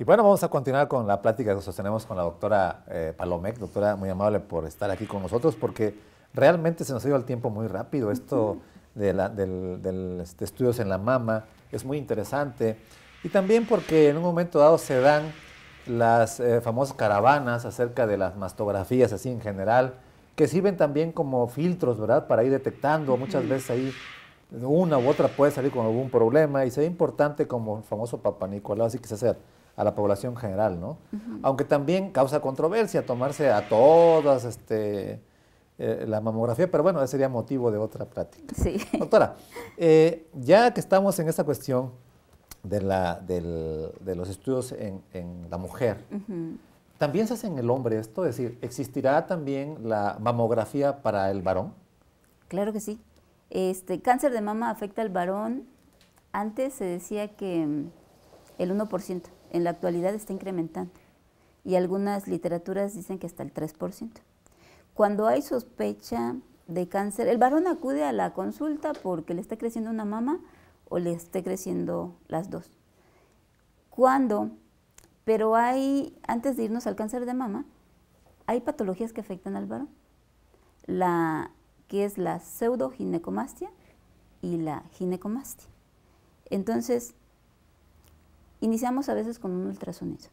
Y bueno, vamos a continuar con la plática que sostenemos con la doctora eh, Palomec. Doctora, muy amable por estar aquí con nosotros, porque realmente se nos ha ido el tiempo muy rápido. Esto de, este, estudios en la mama es muy interesante. Y también porque en un momento dado se dan las eh, famosas caravanas acerca de las mastografías, así en general, que sirven también como filtros, ¿verdad? Para ir detectando. Muchas veces ahí una u otra puede salir con algún problema y sería importante como el famoso Papa Nicolás que se hace a la población general, ¿no? Aunque también causa controversia tomarse a todas este, eh, la mamografía, pero bueno, ese sería motivo de otra práctica. Sí. Doctora, eh, ya que estamos en esta cuestión de, la, de los estudios en, la mujer, ¿también se hace en el hombre esto? Es decir, ¿existirá también la mamografía para el varón? Claro que sí. Este, cáncer de mama afecta al varón. Antes se decía que mm, el 1% en la actualidad está incrementando y algunas literaturas dicen que hasta el 3%. Cuando hay sospecha de cáncer, el varón acude a la consulta porque le está creciendo una mama o le esté creciendo las dos. Cuando, pero hay, antes de irnos al cáncer de mama, hay patologías que afectan al varón. La que es la pseudoginecomastia y la ginecomastia. Entonces, Iniciamos a veces con un ultrasonido.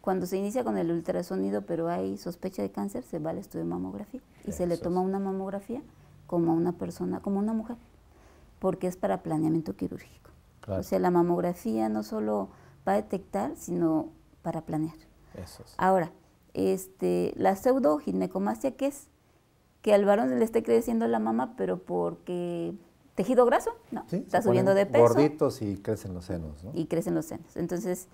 Cuando se inicia con el ultrasonido, pero hay sospecha de cáncer, se va al estudio de mamografía y se le toma una mamografía como a una persona, como una mujer, porque es para planeamiento quirúrgico. O sea, la mamografía no solo va a detectar, sino para planear. Ahora, este, la pseudoginecomastia, ¿qué es? Que al varón le esté creciendo la mama, pero porque tejido graso, no, está subiendo de peso. Gorditos y crecen los senos, ¿no? Y crecen los senos. Entonces,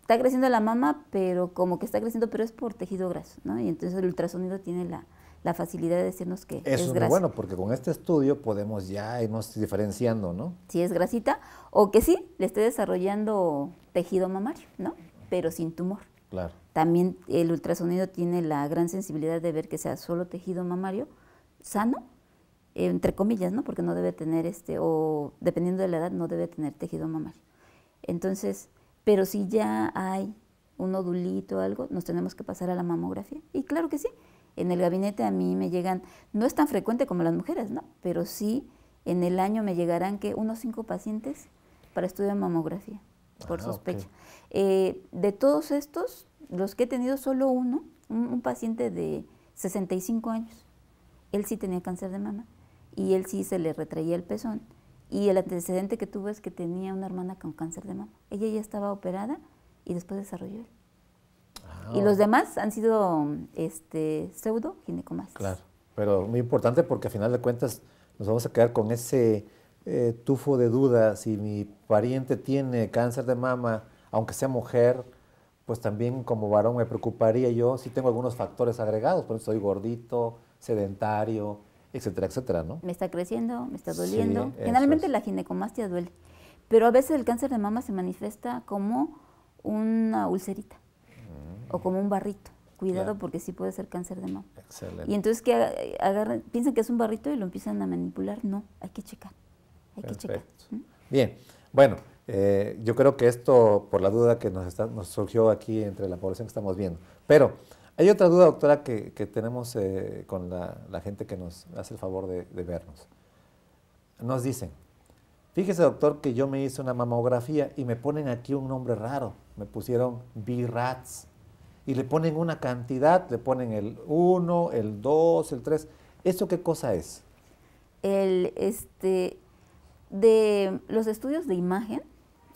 está creciendo la mama, pero como que está creciendo, pero es por tejido graso, ¿no? Y entonces el ultrasonido tiene la, facilidad de decirnos que Eso es, es Muy bueno, porque con este estudio podemos ya irnos diferenciando, ¿no? Si es grasita o que sí, le esté desarrollando tejido mamario, ¿no? Pero sin tumor. Claro. También el ultrasonido tiene la gran sensibilidad de ver que sea solo tejido mamario sano entre comillas, ¿no? Porque no debe tener este, o dependiendo de la edad, no debe tener tejido mamario. Entonces, pero si ya hay un nodulito o algo, nos tenemos que pasar a la mamografía. Y claro que sí, en el gabinete a mí me llegan, no es tan frecuente como las mujeres, ¿no? Pero sí, en el año me llegarán que unos cinco pacientes para estudio de mamografía, por ah, sospecha. Eh, de todos estos, los que he tenido, solo uno, un, un paciente de 65 años, él sí tenía cáncer de mama y él sí se le retraía el pezón. Y el antecedente que tuvo es que tenía una hermana con cáncer de mama. Ella ya estaba operada y después desarrolló él. Y ah, los demás han sido este, pseudo ginecomastas. Claro, pero muy importante porque a final de cuentas nos vamos a quedar con ese eh, tufo de dudas. Si mi pariente tiene cáncer de mama, aunque sea mujer, pues también como varón me preocuparía yo si tengo algunos factores agregados. Por ejemplo, soy gordito, sedentario, etcétera, etcétera, ¿no? Me está creciendo, me está doliendo. Generalmente la ginecomastia duele, pero a veces el cáncer de mama se manifiesta como una ulcerita o como un barrito. Cuidado porque sí puede ser cáncer de mama. Excelente. Y entonces que piensan que es un barrito y lo empiezan a manipular. No, hay que checar. Hay que checar. Bien, bueno, eh, yo creo que esto, por la duda que nos, está, nos surgió aquí entre la población que estamos viendo, pero hay otra duda, doctora, que, tenemos eh, con la, gente que nos hace el favor de, vernos. Nos dicen, fíjese, doctor, que yo me hice una mamografía y me ponen aquí un nombre raro. Me pusieron B-Rats. Y le ponen una cantidad, le ponen el 1, el 2, el 3. ¿Eso qué cosa es? El, este, de los estudios de imagen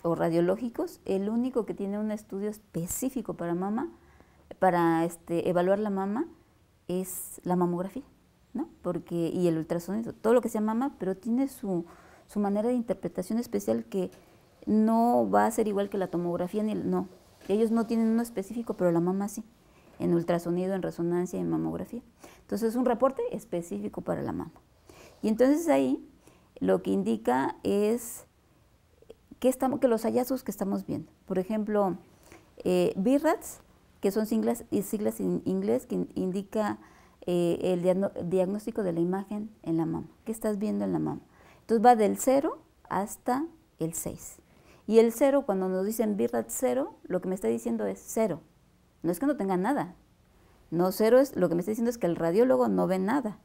o radiológicos, el único que tiene un estudio específico para mama para este, evaluar la mama es la mamografía, Porque, y el ultrasonido, todo lo que sea mama, pero tiene su, manera de interpretación especial que no va a ser igual que la tomografía, ni no. Ellos no tienen uno específico, pero la mama sí, en ultrasonido, en resonancia, en mamografía. Entonces es un reporte específico para la mama. Y entonces ahí lo que indica es que, estamos, que los hallazgos que estamos viendo. Por ejemplo, eh, que son siglas, siglas en inglés que indica eh, el, diagnóstico de la imagen en la mama. ¿Qué estás viendo en la mama? Entonces va del 0 hasta el 6. Y el 0, cuando nos dicen BIRAT 0, lo que me está diciendo es cero. No es que no tenga nada. No, 0 es, lo que me está diciendo es que el radiólogo no ve nada.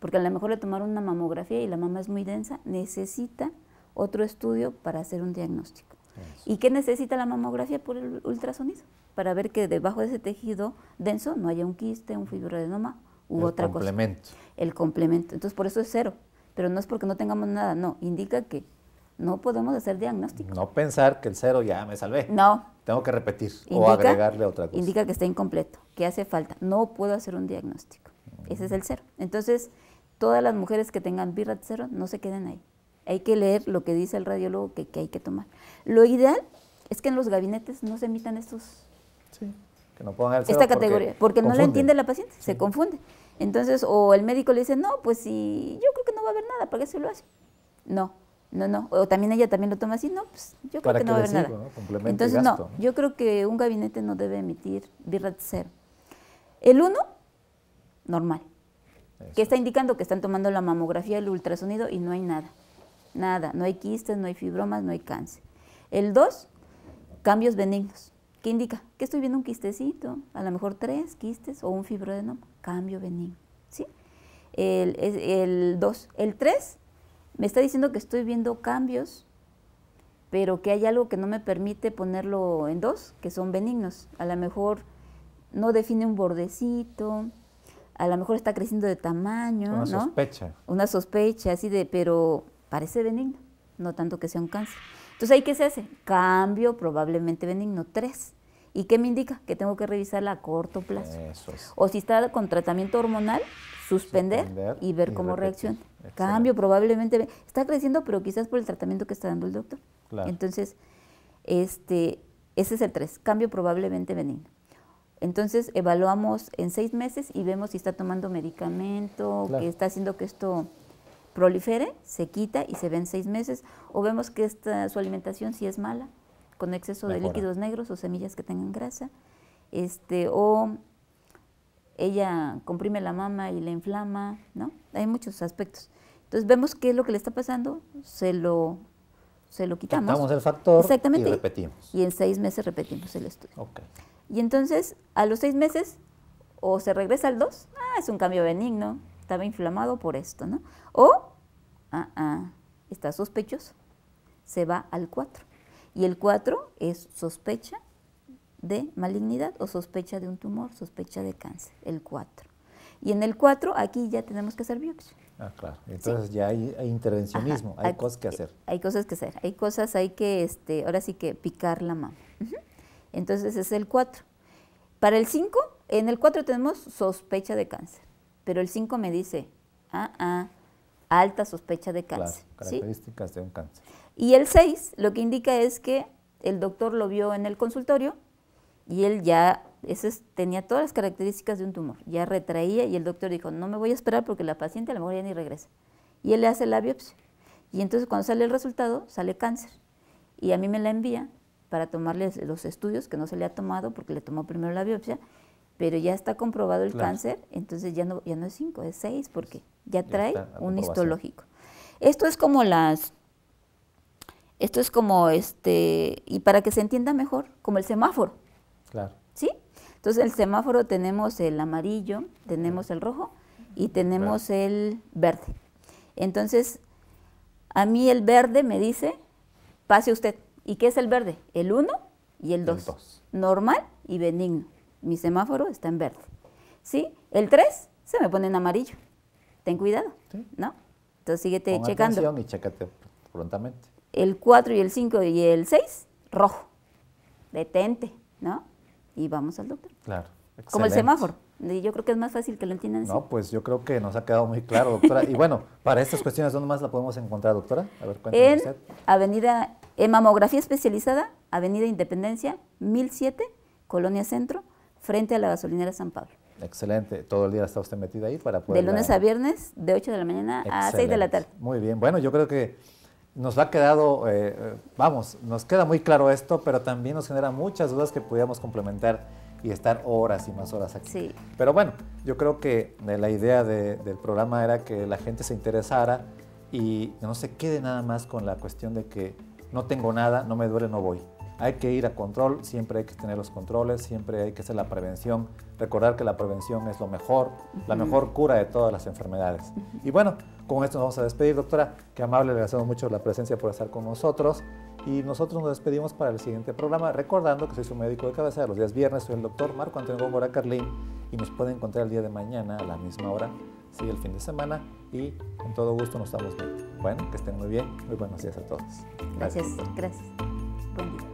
Porque a lo mejor le tomaron una mamografía y la mama es muy densa, necesita otro estudio para hacer un diagnóstico. ¿Y qué necesita la mamografía por el ultrasonido? para ver que debajo de ese tejido denso no haya un quiste, un fibroadenoma u otra cosa. El complemento. El complemento. Entonces, por eso es cero. Pero no es porque no tengamos nada, no. Indica que no podemos hacer diagnóstico. No pensar que el cero ya me salvé. No. Tengo que repetir o agregarle otra cosa. Indica que está incompleto, que hace falta. No puedo hacer un diagnóstico. Ese es el cero. Entonces, todas las mujeres que tengan BIRAT cero no se queden ahí. Hay que leer lo que dice el radiólogo que hay que tomar. Lo ideal es que en los gabinetes no se emitan estos no Esta categoría, porque, no la entiende la paciente, se confunde. Entonces, o el médico le dice, no, pues sí, yo creo que no va a haber nada, ¿para qué se lo hace? No, no, no. O también ella también lo toma así, no, pues yo creo que no va a haber nada. Entonces, no, yo creo que un gabinete no debe emitir BIRAT cero. El 1, normal, que está indicando que están tomando la mamografía, el ultrasonido y no hay nada. Nada, no hay quistes, no hay fibromas, no hay cáncer. El 2, cambios benignos. ¿Qué indica que estoy viendo un quistecito, a lo mejor tres quistes o un fibroadenoma, cambio benigno. ¿sí? El dos. el tres me está diciendo que estoy viendo cambios, pero que hay algo que no me permite ponerlo en dos, que son benignos. A lo mejor no define un bordecito, a lo mejor está creciendo de tamaño. Una sospecha. Una sospecha así de, pero parece benigno, no tanto que sea un cáncer. Entonces, qué se hace? Cambio probablemente benigno 3. ¿Y qué me indica? Que tengo que revisarla a corto plazo. O si está con tratamiento hormonal, suspender, y ver cómo reacciona. Cambio probablemente. Está creciendo, pero quizás por el tratamiento que está dando el doctor. Entonces, este, ese es el 3, cambio probablemente benigno. Entonces, evaluamos en seis meses y vemos si está tomando medicamento, que está haciendo que esto prolifere, se quita y se ve en seis meses. O vemos que esta, su alimentación sí es mala, con exceso de líquidos negros o semillas que tengan grasa. Este, o ella comprime la mama y la inflama, ¿no? Hay muchos aspectos. Entonces vemos qué es lo que le está pasando, se lo, se lo quitamos. Quitamos el factor y repetimos. Y en seis meses repetimos el estudio. Y entonces, a los seis meses, o se regresa al dos, ah, es un cambio benigno, estaba inflamado por esto, ¿no? O, ah, ah está sospechoso, se va al 4. Y el 4 es sospecha de malignidad o sospecha de un tumor, sospecha de cáncer, el 4. Y en el 4, aquí ya tenemos que hacer biopsia. Ah, claro. Entonces ya hay, intervencionismo, hay, cosas que hacer. Eh, hay cosas que hacer, hay cosas, hay que, este, ahora sí que picar la mano. Entonces es el 4. Para el 5, en el 4 tenemos sospecha de cáncer. Pero el 5 me dice, ah, ah, alta sospecha de cáncer. características de un cáncer. Y el 6 lo que indica es que el doctor lo vio en el consultorio y él ya ese tenía todas las características de un tumor, ya retraía y el doctor dijo, no me voy a esperar porque la paciente a lo mejor ya ni regresa. Y él le hace la biopsia. Y entonces cuando sale el resultado, sale cáncer. Y a mí me la envía para tomarle los estudios que no se le ha tomado porque le tomó primero la biopsia pero ya está comprobado el cáncer, entonces ya no, ya no es 5, es 6, porque ya trae un histológico. Esto es como las, esto es como este, y para que se entienda mejor, como el semáforo. Claro. ¿Sí? Entonces el semáforo tenemos el amarillo, tenemos el rojo y tenemos el verde. Entonces, a mí el verde me dice, pase usted. ¿Y qué es el verde? El 1 y el 2. Normal y benigno mi semáforo está en verde. ¿Sí? El 3 se me pone en amarillo. Ten cuidado, ¿no? Entonces síguete Pon checando. y chécate prontamente. El 4 y el 5 y el 6, rojo. Detente, ¿no? Y vamos al doctor. Claro. Como el semáforo. Yo creo que es más fácil que lo entiendan. No, pues yo creo que nos ha quedado muy claro, doctora. y bueno, para estas cuestiones, ¿dónde más la podemos encontrar, doctora? A ver, en usted. Avenida, en mamografía especializada, Avenida Independencia, 1007, Colonia Centro, frente a la gasolinera San Pablo. Excelente. Todo el día está usted metida ahí para poder... De lunes a viernes, de 8 de la mañana a 6 de la tarde. Muy bien. Bueno, yo creo que nos ha quedado, eh, eh, vamos, nos queda muy claro esto, pero también nos genera muchas dudas que podíamos complementar y estar horas y más horas aquí. Sí. Pero bueno, yo creo que eh, la idea del programa era que la gente se interesara y no se quede nada más con la cuestión de que no tengo nada, no me duele, no voy. Hay que ir a control, siempre hay que tener los controles, siempre hay que hacer la prevención. Recordar que la prevención es lo mejor, la mejor cura de todas las enfermedades. Y bueno, con esto nos vamos a despedir, doctora. Que amable, le agradecemos mucho la presencia por estar con nosotros. Y nosotros nos despedimos para el siguiente programa, recordando que soy su médico de cabecera. Los días viernes soy el doctor Marco Antonio Gómez Carlín y nos puede encontrar el día de mañana a la misma hora, sigue sí, el fin de semana y con todo gusto nos estamos viendo. Bueno, que estén muy bien, muy buenos días a todos. Gracias, gracias. gracias. Buen día.